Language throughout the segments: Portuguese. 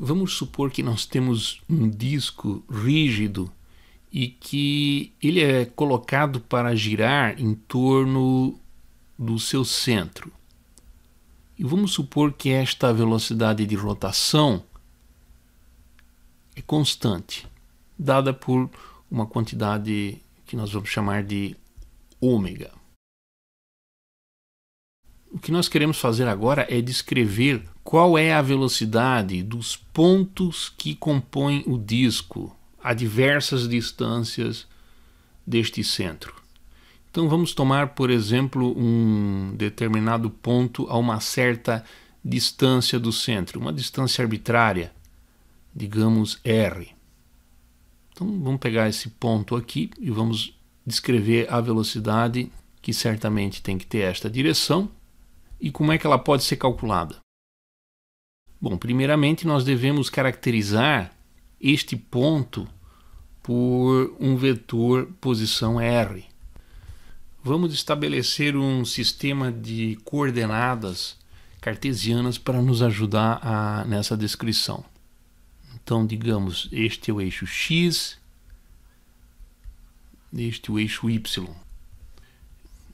Vamos supor que nós temos um disco rígido e que ele é colocado para girar em torno do seu centro. E vamos supor que esta velocidade de rotação é constante, dada por uma quantidade que nós vamos chamar de ômega. O que nós queremos fazer agora é descrever qual é a velocidade dos pontos que compõem o disco a diversas distâncias deste centro. Então vamos tomar, por exemplo, um determinado ponto a uma certa distância do centro, uma distância arbitrária, digamos R. Então vamos pegar esse ponto aqui e vamos descrever a velocidade que certamente tem que ter esta direção e como é que ela pode ser calculada? Bom, primeiramente nós devemos caracterizar este ponto por um vetor posição R. Vamos estabelecer um sistema de coordenadas cartesianas para nos ajudar a, nessa descrição. Então, digamos, este é o eixo x, este é o eixo y.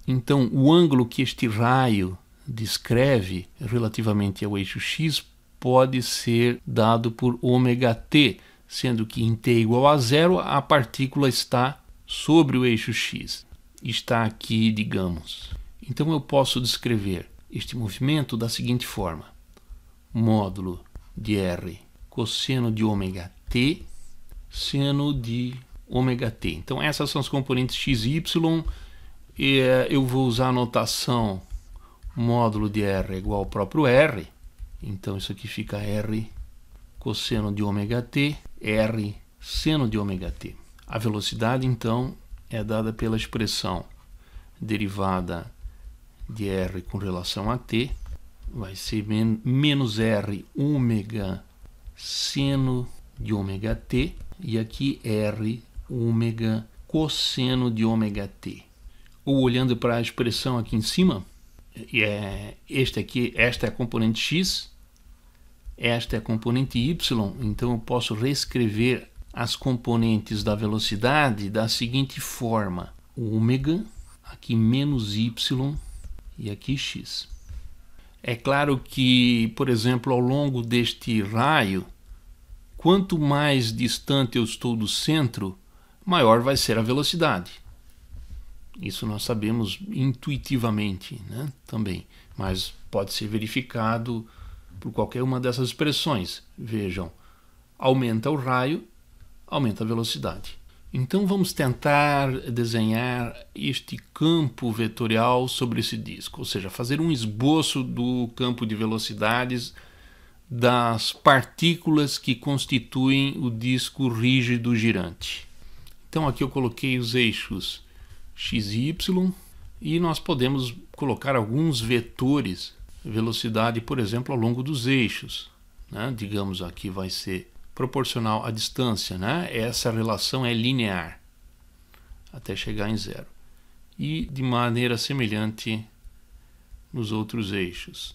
Então, o ângulo que este raio descreve relativamente ao eixo x pode ser dado por ωt, sendo que em t igual a zero a partícula está sobre o eixo x. Está aqui, digamos. Então eu posso descrever este movimento da seguinte forma: módulo de r cosseno de ωt, t seno de ωt. t. Então essas são as componentes x e y. E, eh, eu vou usar a notação módulo de R é igual ao próprio R, então isso aqui fica R cosseno de ômega t, R seno de ômega t. A velocidade, então, é dada pela expressão derivada de R com relação a t, vai ser men menos R ômega seno de ômega t, e aqui R ômega cosseno de ômega t. Ou olhando para a expressão aqui em cima, é, este aqui, esta é a componente x, esta é a componente y, então eu posso reescrever as componentes da velocidade da seguinte forma: ômega, aqui menos y e aqui x. É claro que, por exemplo, ao longo deste raio, quanto mais distante eu estou do centro, maior vai ser a velocidade. Isso nós sabemos intuitivamente né, também, mas pode ser verificado por qualquer uma dessas expressões. Vejam, aumenta o raio, aumenta a velocidade. Então vamos tentar desenhar este campo vetorial sobre esse disco, ou seja, fazer um esboço do campo de velocidades das partículas que constituem o disco rígido girante. Então aqui eu coloquei os eixos XY e nós podemos colocar alguns vetores, velocidade, por exemplo, ao longo dos eixos. Né? Digamos aqui vai ser proporcional à distância, né? essa relação é linear até chegar em zero. E de maneira semelhante nos outros eixos.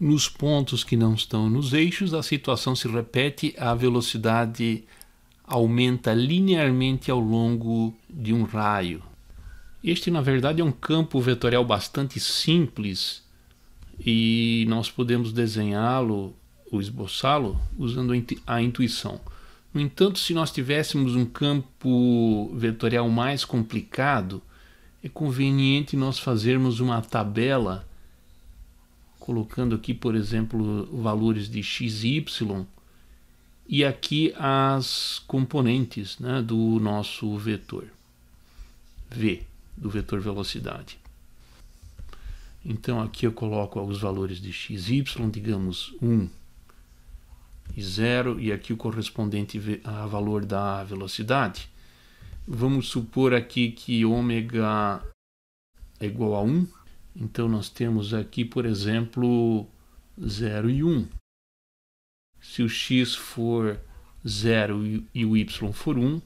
Nos pontos que não estão nos eixos, a situação se repete, a velocidade aumenta linearmente ao longo de um raio. Este, na verdade, é um campo vetorial bastante simples e nós podemos desenhá-lo ou esboçá-lo usando a intuição. No entanto, se nós tivéssemos um campo vetorial mais complicado, é conveniente nós fazermos uma tabela colocando aqui, por exemplo, valores de x e y e aqui as componentes né, do nosso vetor v, do vetor velocidade. Então aqui eu coloco os valores de x, e y, digamos 1 e 0, e aqui o correspondente a valor da velocidade. Vamos supor aqui que ômega é igual a 1, então nós temos aqui, por exemplo, 0 e 1. Se o x for 0 e o y for 1,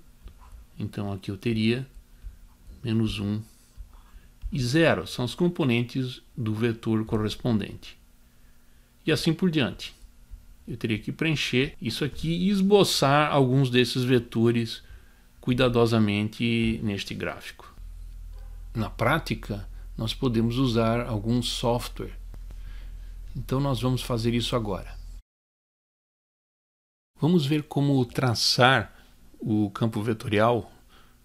então aqui eu teria menos 1 e 0. São os componentes do vetor correspondente. E assim por diante. Eu teria que preencher isso aqui e esboçar alguns desses vetores cuidadosamente neste gráfico. Na prática, nós podemos usar algum software. Então nós vamos fazer isso agora. Vamos ver como traçar o campo vetorial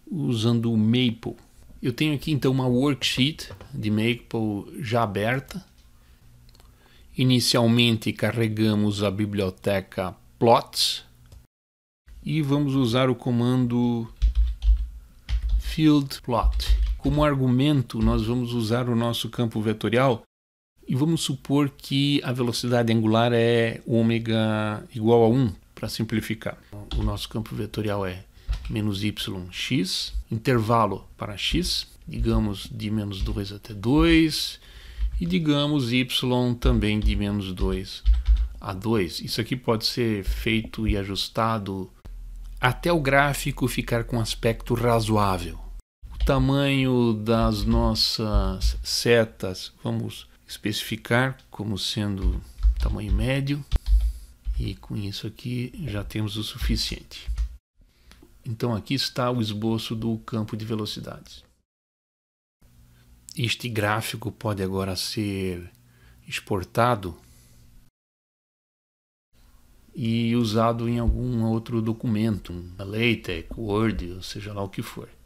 usando o Maple. Eu tenho aqui então uma worksheet de Maple já aberta. Inicialmente carregamos a biblioteca plots e vamos usar o comando field plot. Como argumento, nós vamos usar o nosso campo vetorial e vamos supor que a velocidade angular é ômega igual a 1, para simplificar. O nosso campo vetorial é menos y, x, intervalo para x, digamos de menos 2 até 2, e digamos y também de menos 2 a 2. Isso aqui pode ser feito e ajustado até o gráfico ficar com aspecto razoável. O tamanho das nossas setas vamos especificar como sendo tamanho médio. E com isso aqui já temos o suficiente. Então aqui está o esboço do campo de velocidades. Este gráfico pode agora ser exportado e usado em algum outro documento, latex, Word, ou seja lá o que for.